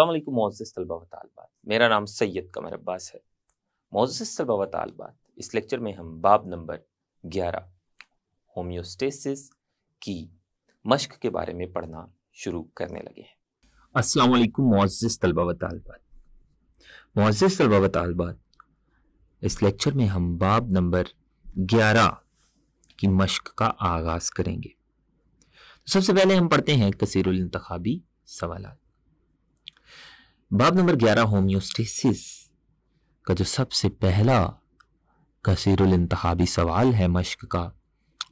अल्लाम मोज़ तलबा व तालबात मेरा नाम सैयद कमर अब्बास है मोजिस तलबा व तालबात इस लेक्चर में हम बाब नंबर ग्यारह होम्योस्टेसिस की मश्क के बारे में पढ़ना शुरू करने लगे हैं अस्सलाम वालेकुम मोज़ तलबा व तालबात तलबा व तालबात इस लेक्चर में हम बाब नंबर ग्यारह की मश्क का आगाज़ करेंगे तो सबसे पहले हम पढ़ते हैं कसीरतखबी सवालत बाब नंबर ग्यारह होम्योस्टेसिस का जो सबसे पहला कसीरुल इंतहाबी सवाल है मश्क का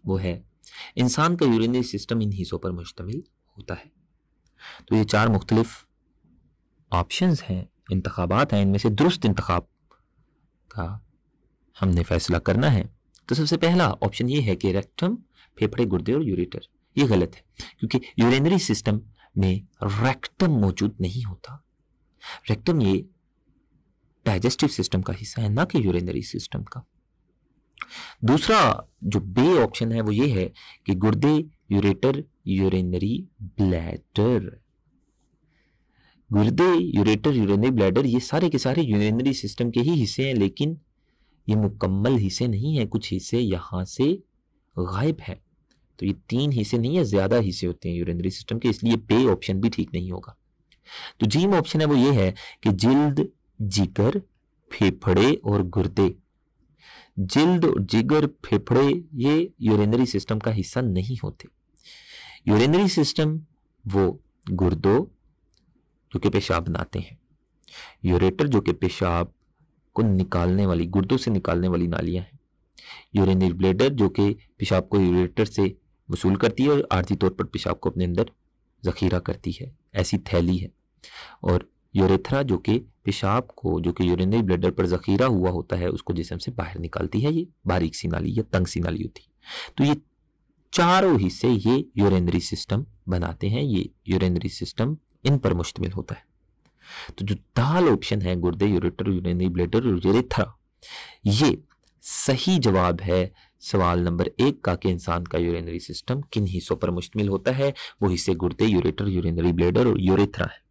वो है इंसान का यूरिनरी सिस्टम इन हिस्सों पर मुश्तमिल होता है तो ये चार मुख्तलिफ ऑप्शन हैं इंतबात हैं इनमें से दुरुस्त इंतखब का हमने फैसला करना है तो सबसे पहला ऑप्शन ये है कि रेक्टम फेफड़े गुर्दे और यूरेटर ये गलत है क्योंकि यूरिनरी सिस्टम में रेक्टम मौजूद नहीं होता रेक्टम ये डाइजेस्टिव सिस्टम का हिस्सा है ना कि यूरिनरी सिस्टम का दूसरा जो बे ऑप्शन है वो ये है कि गुर्दे यूरेटर यूरिनरी ब्लैडर गुर्दे यूरेटर यूरिनरी ब्लैडर ये सारे के सारे यूरिनरी सिस्टम के ही हिस्से हैं लेकिन ये मुकम्मल हिस्से नहीं है कुछ हिस्से यहाँ से गायब है तो ये तीन हिस्से नहीं है ज़्यादा हिस्से होते हैं यूरिनरी सिस्टम के इसलिए पे ऑप्शन भी ठीक नहीं होगा तो जी में ऑप्शन है वो ये है कि जिल्द जिगर फेफड़े और गुर्दे जिल्द और जिगर फेफड़े ये यूरिनरी सिस्टम का हिस्सा नहीं होते यूरिनरी सिस्टम वो गुर्दो जो कि पेशाब बनाते हैं यूरेटर जो कि पेशाब को निकालने वाली गुर्दों से निकालने वाली नालियां हैं यूरिनरी ब्लेडर जो कि पेशाब को यूरेटर से वसूल करती है और आर्थिक तौर पर पेशाब को अपने अंदर जखीरा करती है ऐसी थैली है और यूरेथ्रा जो कि पेशाब को जो कि यूरिनरी ब्लडर पर जखीरा हुआ होता है उसको जिसम से बाहर निकालती है ये बारीक सी नाली या तंग सी नाली होती है तो ये चारों हिस्से ये यूरेनरी सिस्टम बनाते हैं ये यूरेनरी सिस्टम इन पर मुश्तमिल होता है तो जो दाल ऑप्शन है गुर्दे यूरेटर यूरेनरी ब्लेडर यूरेथ्रा ये सही जवाब है सवाल नंबर एक का कि इंसान का यूरेनरी सिस्टम किन हिस्सों पर मुश्तमिल होता है वो हिस्से गुर्दे यूरेटर यूरेनरी ब्लेडर और यूरेथ्रा है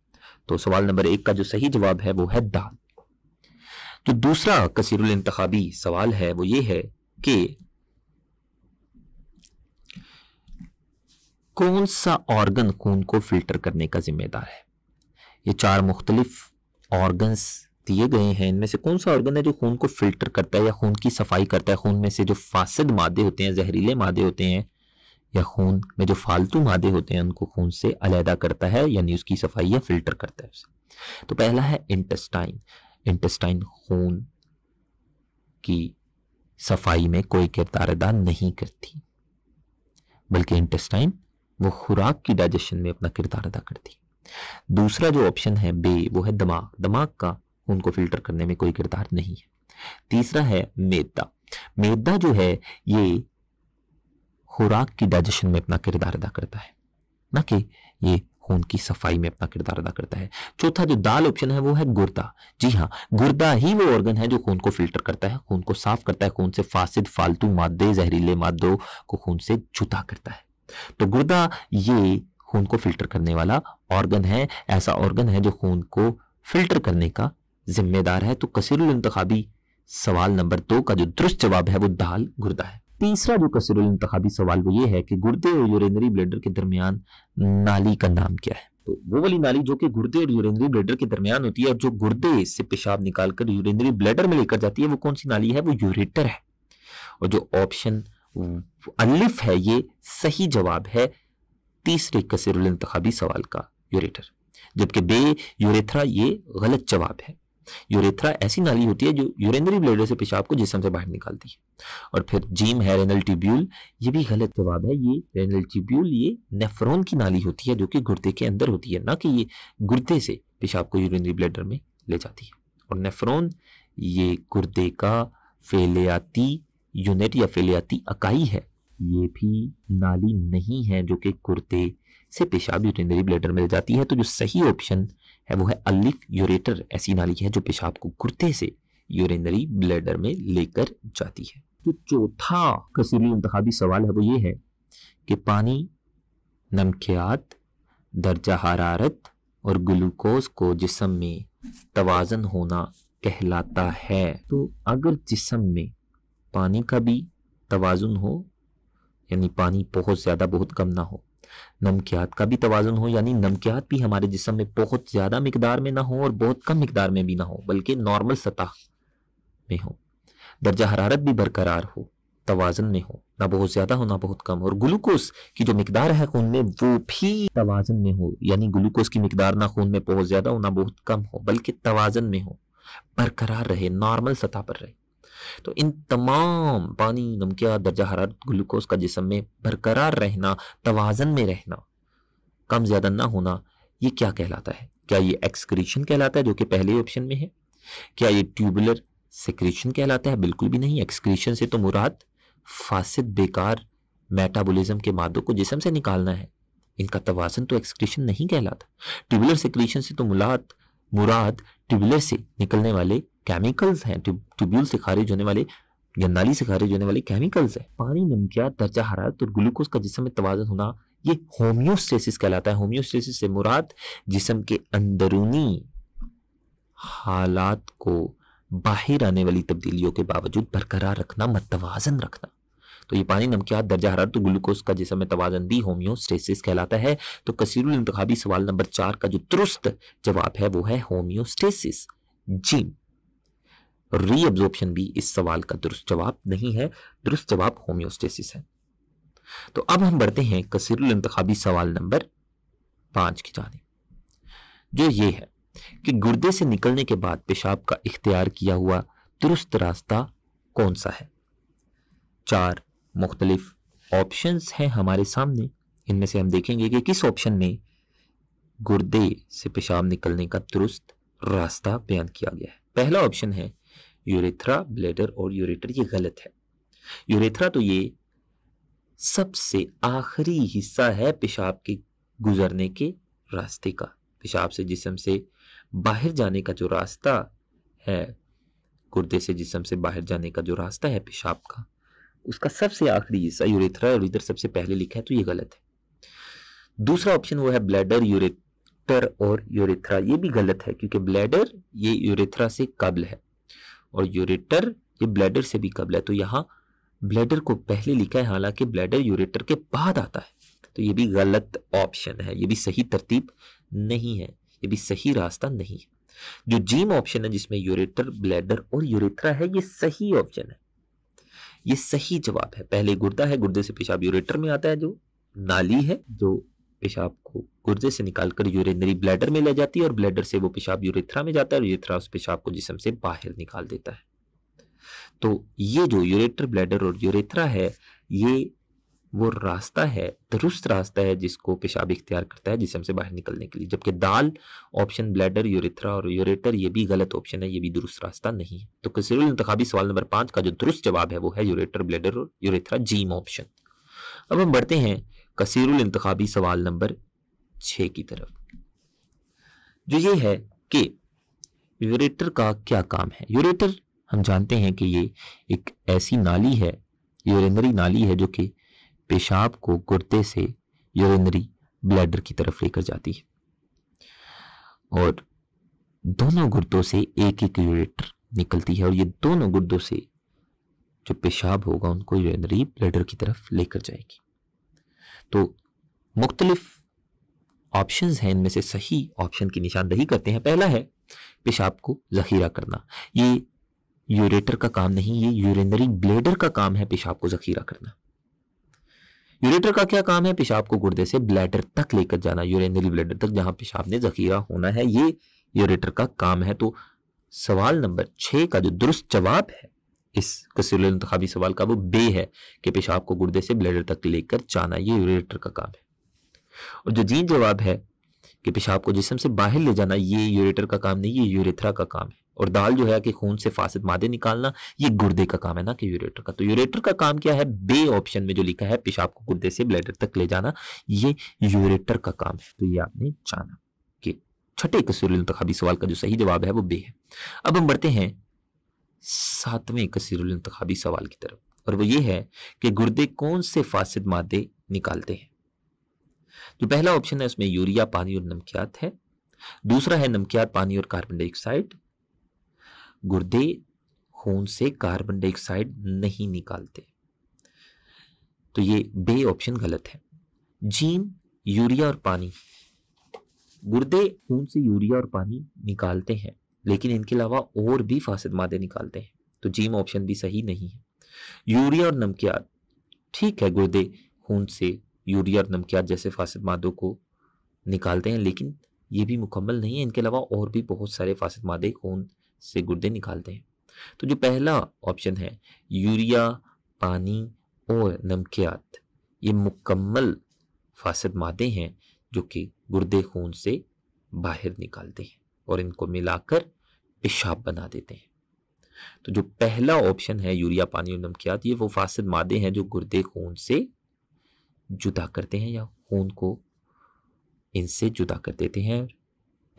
तो सवाल नंबर एक का जो सही जवाब है वो है दा जो दूसरा कसीरुल इंतबी सवाल है वो ये है कि कौन सा ऑर्गन खून को फिल्टर करने का जिम्मेदार है ये चार मुख्तलिफ ऑर्गन्स दिए गए हैं इनमें से कौन सा ऑर्गन है जो खून को फिल्टर करता है या खून की सफाई करता है खून में से जो फासद मादे होते हैं जहरीले मादे होते हैं या खून में जो फालतू मादे होते हैं उनको खून से अलहदा करता है यानी उसकी सफाई या फिल्टर करता है उसे तो पहला है इंटेस्टाइन इंटेस्टाइन खून की सफाई में कोई किरदार अदा नहीं करती बल्कि इंटेस्टाइन वो खुराक की डाइजेशन में अपना किरदार अदा करती दूसरा जो ऑप्शन है बे वो है दिमाग दिमाग का खून को फिल्टर करने में कोई किरदार नहीं है तीसरा है मेदा मेदा जो है ये खुराक की डाइजेशन में अपना किरदार अदा करता है ना कि ये खून की सफाई में अपना किरदार अदा करता है चौथा जो दाल ऑप्शन है वो है गुर्दा जी हाँ गुर्दा ही वो ऑर्गन है जो खून को फिल्टर करता है खून को साफ करता है खून से फासिद फालतू मादे जहरीले मादों को खून से जुदा करता है तो गुर्दा ये खून को फिल्टर करने वाला ऑर्गन है ऐसा ऑर्गन है जो खून को फिल्टर करने का जिम्मेदार है तो कसीरुल इंतबी सवाल नंबर दो का जो दुरुस्त जवाब है वो दाल गुर्दा है तीसरा जो कसर इंतबी सवाल वो ये है कि गुर्दे और यूरेनरी ब्लेडर के दरमियान नाली का नाम क्या है तो वो वाली नाली जो कि गुर्दे और यूरेनरी ब्लेडर के दरमियान होती है और जो गुर्दे से पेशाब निकालकर यूरेनरी ब्लेडर में लेकर जाती है वो कौन सी नाली है वो यूरेटर है और जो ऑप्शन अलिफ है ये सही जवाब है तीसरे कसर इंतबी सवाल का यूरेटर जबकि बे यूरेथरा ये गलत जवाब है यूरेथ्रा ऐसी नाली होती है जो यूरेनरी ब्लेडर से पेशाब को जिसम से बाहर निकालती है और फिर जीम है रेनल ट्यूब्यूल ये भी गलत जवाब है ये रेनल ट्यूब्यूल ये नेफ्रोन की नाली होती है जो कि गुर्दे के अंदर होती है ना कि ये गुर्दे से पेशाब को यूरेनरी ब्लेडर में ले जाती है और नेफ्रोन ये गुर्दे का फेलियाती यूनिट या फेलियाती इकाई है ये भी नाली नहीं है जो कि गुर्दे से पेशाब यूरेनरी ब्लेडर में ले जाती है तो जो सही ऑप्शन है वो है अलिफ यूरेटर ऐसी नाली है जो पेशाब को कुर्ते से यूरिनरी ब्लेडर में लेकर जाती है तो चौथा कसूरी इंतबी सवाल है वो ये है कि पानी नमकियात दर्जा हरारत और ग्लूकोज को जिसम में तवाजन होना कहलाता है तो अगर जिसम में पानी का भी तवाजन हो यानी पानी बहुत ज़्यादा बहुत कम ना हो नमकियात का भी तोज़ुन हो यानी नमकियात भी हमारे जिसम में बहुत ज़्यादा मकदार में ना हो और बहुत कम मकदार में भी ना हो बल्कि नॉर्मल सतह में हो दर्जा हरारत भी बरकरार हो तोज़न में हो ना बहुत ज़्यादा हो ना बहुत कम और ग्लूकोज की जो मकदार है खून में वो भी तोज़न में हो यानी ग्लूकोज की मकदार ना खून में बहुत ज़्यादा हो ना बहुत कम हो बल्कि तोज़न में हो बरकरार रहे नॉर्मल सतह पर रहे तो इन तमाम पानी नमकिया दर्जा हरारत ग्लूकोज का जिसम में बरकरार रहना तोज़न में रहना कम ज़्यादा ना होना ये क्या कहलाता है क्या ये एक्सक्रीशन कहलाता है जो कि पहले ऑप्शन में है क्या ये ट्यूबुलर सेक्रीशन कहलाता है बिल्कुल भी नहीं एक्सक्रीशन से तो मुराद फासिद बेकार मेटाबॉलिज्म के मादों को जिसम से निकालना है इनका तोज़न तो एक्सक्रीशन नहीं कहलाता ट्यूबुलर सेक्रीशन से तो मुलाद मुराद ट्यूबुलर से निकलने वाले केमिकल्स हैं ट्यूब्यूल से खारिज होने वाले या नाली से खारिज होने वाले केमिकल्स हैं पानी नमकिया दर्जा हरारत और ग्लूकोज का जिसम में तोजन होना ये होम्योस्टेसिस कहलाता है होम्योस्टेसिस से मुराद जिसम के अंदरूनी हालात को बाहर आने वाली तब्दीलियों के बावजूद बरकरार रखना मतवाजन रखना तो ये पानी नमकियात दर्जा हरारत तो ग्लूकोज का जिसम में तोजन भी होम्योस्टेसिस कहलाता है तो कसीर इंतबी सवाल नंबर चार का जो दुरुस्त जवाब है वो है होम्योस्टेसिस जी रीअब्जॉर्प्शन भी इस सवाल का दुरुस्त जवाब नहीं है दुरुस्त जवाब होम्योस्टेसिस है तो अब हम बढ़ते हैं कसीरुल इंतबी सवाल नंबर पांच की जाने जो ये है कि गुर्दे से निकलने के बाद पेशाब का इख्तियार किया हुआ दुरुस्त रास्ता कौन सा है चार मुख्तलिफ ऑप्शन हैं हमारे सामने इनमें से हम देखेंगे कि किस ऑप्शन में गुर्दे से पेशाब निकलने का दुरुस्त रास्ता बयान किया गया है पहला ऑप्शन है यूरेथ्रा ब्लेडर और यूरेटर ये गलत है यूरेथ्रा तो ये सबसे आखिरी हिस्सा है पेशाब के गुजरने के रास्ते का पेशाब से जिसम से बाहर जाने का जो रास्ता है गुर्दे से जिसम से बाहर जाने का जो रास्ता है पेशाब का उसका सबसे आखिरी हिस्सा यूरेथ्रा और इधर सबसे पहले लिखा है तो ये गलत है दूसरा ऑप्शन वो है ब्लैडर यूरेटर और यूरेथ्रा ये भी गलत है क्योंकि ब्लैडर ये यूरेथ्रा से कबल है और यूरेटर ये ब्लैडर से भी कबल है तो यहाँ ब्लैडर को पहले लिखा है हालांकि ब्लैडर यूरेटर के बाद आता है तो ये भी गलत ऑप्शन है ये भी सही तरतीब नहीं है ये भी सही रास्ता नहीं है जो जीम ऑप्शन है जिसमें यूरेटर ब्लैडर और यूरेथ्रा है ये सही ऑप्शन है ये सही जवाब है पहले गुर्दा है गुर्दे से पेशाब यूरेटर में आता है जो नाली है जो पेशाब को गुर्दे से निकालकर यूरिनरी ब्लैडर में ले जाती है और ब्लैडर से वो पेशाब यूरेथ्रा में जाता है और यूरेथ्रा उस पेशाब को जिसम से बाहर निकाल देता है तो ये जो यूरेटर ब्लैडर और यूरेथ्रा है ये वो रास्ता है दुरुस्त रास्ता है जिसको पेशाब इख्तियार करता है जिसम से बाहर निकलने के लिए जबकि दाल ऑप्शन ब्लैडर यूरेथ्रा और यूरेटर ये भी गलत ऑप्शन है ये भी दुरुस्त रास्ता नहीं है तो कसरुल इंतबी सवाल नंबर पाँच का जो दुरुस्त जवाब है वो है यूरेटर ब्लैडर और यूरेथ्रा जीम ऑप्शन अब हम बढ़ते हैं कसीर इंतबी सवाल नंबर छः की तरफ जो ये है कि यूरेटर का क्या काम है यूरेटर हम जानते हैं कि ये एक ऐसी नाली है यूरिनरी नाली है जो कि पेशाब को गुर्दे से यूरिनरी ब्लैडर की तरफ लेकर जाती है और दोनों गुर्दों से एक एक यूरेटर निकलती है और ये दोनों गुर्दों से जो पेशाब होगा उनको यूरिनरी ब्लैडर की तरफ लेकर जाएगी तो मुख्तलिफ ऑप्शन हैं इनमें से सही ऑप्शन की निशानदही करते हैं पहला है पेशाब को जखीरा करना ये यूरेटर का काम नहीं ये यूरिनरी ब्लेडर का काम है पेशाब को जखीरा करना यूरेटर का क्या काम है पेशाब को गुर्दे से ब्लैडर तक लेकर जाना यूरिनरी ब्लैडर तक जहां पेशाब ने जखीरा होना है ये यूरेटर का काम है तो सवाल नंबर छह का जो दुरुस्त जवाब है इस कसूल इंतबी सवाल का वो बे है कि पेशाब को गुर्दे से ब्लेडर तक लेकर जाना ये यूरेटर का काम है और जो जीन जवाब है कि पेशाब को जिसम से बाहर ले जाना ये यूरेटर का काम नहीं ये यूरेथरा का काम है और दाल जो है कि खून से फासद मादे निकालना ये गुर्दे का काम है ना कि यूरेटर का तो यूरेटर का काम क्या है बे ऑप्शन में जो लिखा है पेशाब को गुर्दे से ब्लेडर तक ले जाना ये यूरेटर का काम है तो ये आपने जाना कि छठे कसूर इंतबी सवाल का जो सही जवाब है वो बे है अब हम बढ़ते हैं सातवें कसीरुल इंतबी सवाल की तरफ और वो ये है कि गुर्दे कौन से फासद मादे निकालते हैं जो पहला ऑप्शन है उसमें यूरिया पानी और नमकियात है दूसरा है नमकियात पानी और कार्बन डाइऑक्साइड गुर्दे खून से कार्बन डाइऑक्साइड नहीं निकालते तो ये बे ऑप्शन गलत है जीम यूरिया और पानी गुर्दे खून से यूरिया और पानी निकालते हैं लेकिन इनके अलावा और भी फासद मादे निकालते हैं तो जीम ऑप्शन भी सही नहीं है यूरिया और नमकियात ठीक है गुर्दे खून से यूरिया और नमकियात जैसे फासद मादों को निकालते हैं लेकिन ये भी मुकम्मल नहीं है इनके अलावा और भी बहुत सारे फासद मादे खून से गुर्दे निकालते हैं तो जो पहला ऑप्शन है यूरिया पानी और नमकियात ये मुकम्मल फासद मादे हैं जो कि गुर्दे खून से बाहर निकालते हैं और इनको मिलाकर पेशाब बना देते हैं तो जो पहला ऑप्शन है यूरिया पानी और नमकियात ये वो फासिद मादे हैं जो गुर्दे खून से जुदा करते हैं या खून को इनसे जुदा कर देते हैं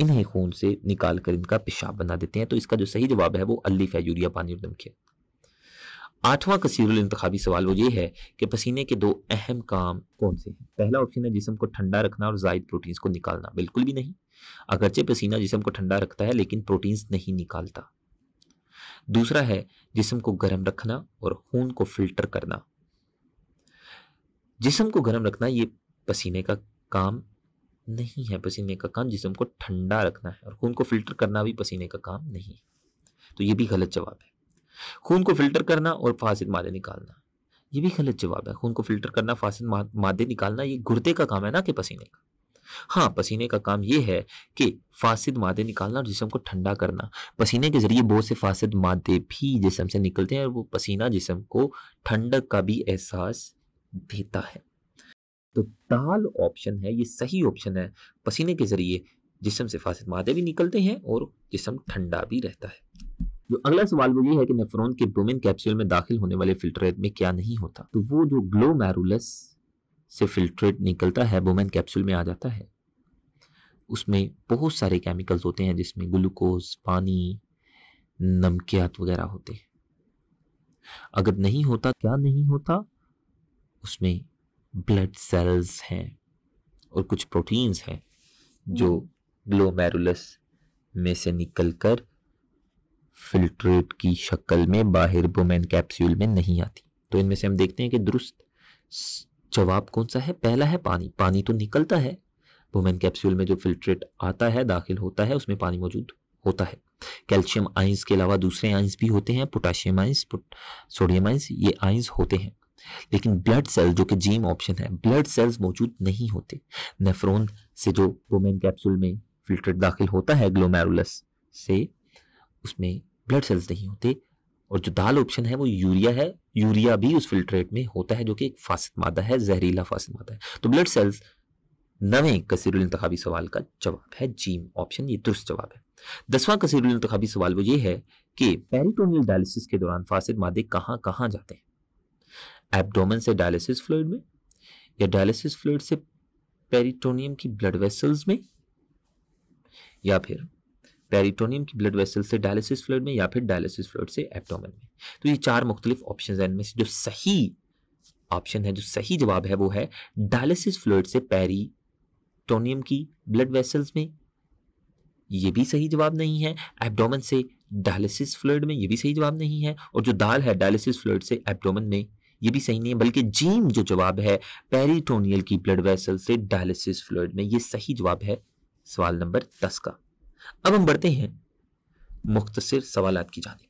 इन्हें खून से निकाल कर इनका पेशाब बना देते हैं तो इसका जो सही जवाब है वो अलीफ है यूरिया पानी और नमकियात आठवां कसीरुल इंतखाबी सवाल वो ये है कि पसीने के दो अहम काम कौन से हैं पहला ऑप्शन है जिसम को ठंडा रखना और जायद प्रोटीन्स को निकालना बिल्कुल भी नहीं अगरचे पसीना जिसम को ठंडा रखता है लेकिन प्रोटीन्स नहीं निकालता दूसरा है जिसम को गर्म रखना और खून को फिल्टर करना जिसम को गर्म रखना ये पसीने का काम नहीं है पसीने का काम जिसम को ठंडा रखना है और खून को फिल्टर करना भी पसीने का काम नहीं है तो ये भी गलत जवाब है खून को फिल्टर करना और फासिद मादे निकालना ये भी गलत जवाब है खून को फिल्टर करना फासिद मादे निकालना ये गुर्दे का काम है ना कि पसीने का हाँ पसीने का काम यह है कि फासिद मादे निकालना और जिसम को ठंडा करना पसीने के ज़रिए बहुत से फासिद मादे भी जिसम से निकलते हैं और वो पसीना जिसम को ठंडक का भी एहसास देता है तो दाल ऑप्शन है ये सही ऑप्शन है पसीने के ज़रिए जिसम से फासिद मादे भी निकलते हैं और जिसम ठंडा भी रहता है जो अगला सवाल वो ये है कि नेफ्रॉन के ब्रोमिन कैप्सूल में दाखिल होने वाले फिल्टरेट में क्या नहीं होता तो वो जो ग्लोमेरुलस से फिल्ट्रेट निकलता है वोमेन कैप्सूल में आ जाता है उसमें बहुत सारे केमिकल्स होते हैं जिसमें ग्लूकोज पानी नमकियात वगैरह होते हैं अगर नहीं होता क्या नहीं होता उसमें ब्लड सेल्स हैं और कुछ प्रोटीन्स हैं जो ग्लोमेरुलस में से निकलकर फिल्ट्रेट की शक्ल में बाहर वोमेन कैप्सूल में नहीं आती तो इनमें से हम देखते हैं कि दुरुस्त जवाब कौन सा है पहला है पानी पानी तो निकलता है वुमेन कैप्सूल में जो फिल्ट्रेट आता है दाखिल होता है उसमें पानी मौजूद होता है कैल्शियम आइंस के अलावा दूसरे आइंस भी होते हैं पोटाशियम आइंस सोडियम आइंस ये आइंस होते हैं लेकिन ब्लड सेल जो कि जीम ऑप्शन है ब्लड सेल्स मौजूद नहीं होते नेफ्रोन से जो वोमेन कैप्सूल में फिल्ट्रेट दाखिल होता है ग्लोमेरुलस से उसमें ब्लड सेल्स नहीं होते और जो दाल ऑप्शन है वो यूरिया है यूरिया भी उस फिल्ट्रेट में होता है जो कि एक फासद मादा है जहरीला फासिद मादा है तो ब्लड सेल्स नवे कसीरुल इंतबी सवाल का जवाब है जीम ऑप्शन ये दुरुस्त जवाब है दसवां कसीरुल इंतबी सवाल वो ये है कि पेरिटोनियल डायलिसिस के दौरान फासिद मादे कहाँ कहाँ जाते हैं एबडोमन से डायलिसिस फ्लूड में या डायलिसिस फ्लूड से पेरिटोनियम की ब्लड वेसल्स में या फिर पेरिटोनियम की ब्लड वेसल से डायलिसिस फ्लूड में या फिर डायलिसिस फ्लूड से एप्टोमन में तो ये चार मुख्तलिफ ऑप्शन हैं इनमें से जो सही ऑप्शन है जो सही जवाब है वो है डायलिसिस फ्लूड से पेरिटोनियम की ब्लड वेसल्स में ये भी सही जवाब नहीं है एब्डोमेन से डायलिसिस फ्लूड में ये भी सही जवाब नहीं है और जो दाल है डायलिसिस फ्लूड से एब्डोमेन में ये भी सही नहीं है बल्कि जीम जो जवाब है पेरिटोनियल की ब्लड वेसल से डायलिसिस फ्लूड में ये सही जवाब है सवाल नंबर दस का अब हम बढ़ते हैं मुख्तसर सवाल की जाने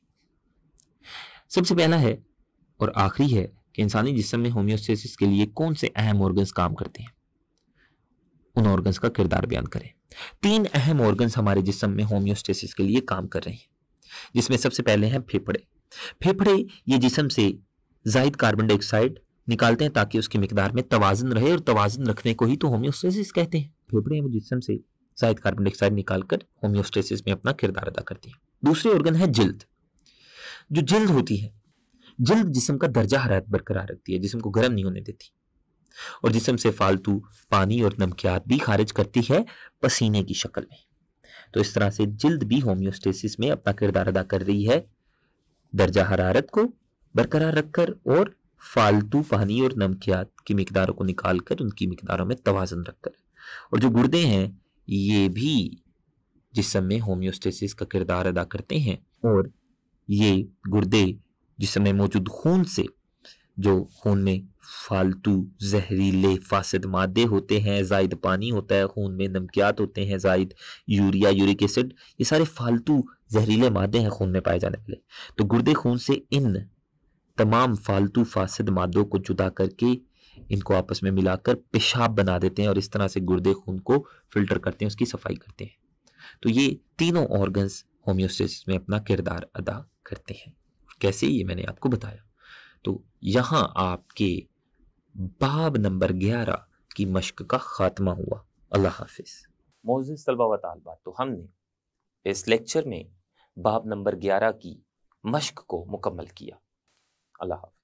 सबसे पहला है और आखिरी है कि इंसानी जिसम में होम्योस्टेसिस के लिए कौन से अहम ऑर्गन्स काम करते हैं उन ऑर्गन्स का किरदार बयान करें तीन अहम ऑर्गन्स हमारे जिसम में होम्योस्टेसिस के लिए काम कर रहे हैं जिसमें सबसे पहले हैं फेफड़े फेफड़े ये जिसम से जायद कार्बन डाइऑक्साइड निकालते हैं ताकि उसकी मकदार में तोज़न रहे और तोज़न रखने को ही तो होम्योस्टेसिस कहते हैं फेफड़े जिसम से शायद कार्बन डाइऑक्साइड निकालकर होम्योस्टेसिस में अपना किरदार अदा करती है दूसरी ऑर्गन है जिल्द जो जिल्द होती है जिल्द जिसम का दर्जा हरात बरकरार रखती है जिसम को गर्म नहीं होने देती और जिसम से फालतू पानी और नमकियात भी खारिज करती है पसीने की शक्ल में तो इस तरह से जिल्द भी होम्योस्टेसिस में अपना किरदार अदा कर रही है दर्जा हरारत को बरकरार रखकर और फालतू पानी और नमकियात की मकदारों को निकाल कर उनकी मकदारों में तोज़न रखकर और जो गुर्दे हैं ये भी जिसम में होम्योस्टेसिस का किरदार अदा करते हैं और ये गुर्दे जिसम में मौजूद खून से जो खून में फालतू जहरीले फासद मादे होते हैं जायद पानी होता है खून में नमकियात होते हैं जायद यूरिया यूरिक एसिड ये सारे फालतू जहरीले मादे हैं खून में पाए जाने वाले तो गुर्दे खून से इन तमाम फालतू फासद मादों को जुदा करके इनको आपस में मिलाकर पेशाब बना देते हैं और इस तरह से गुर्दे खून को फिल्टर करते हैं उसकी सफाई करते हैं तो ये तीनों ऑर्गन्स होम्योस्टेसिस में अपना किरदार अदा करते हैं कैसे ये मैंने आपको बताया तो यहाँ आपके बाब नंबर ग्यारह की मश्क का खात्मा हुआ अल्लाह हाफिज मोजिस तो हमने इस लेक्चर में बाब नंबर ग्यारह की मश्क को मुकम्मल किया अल्लाह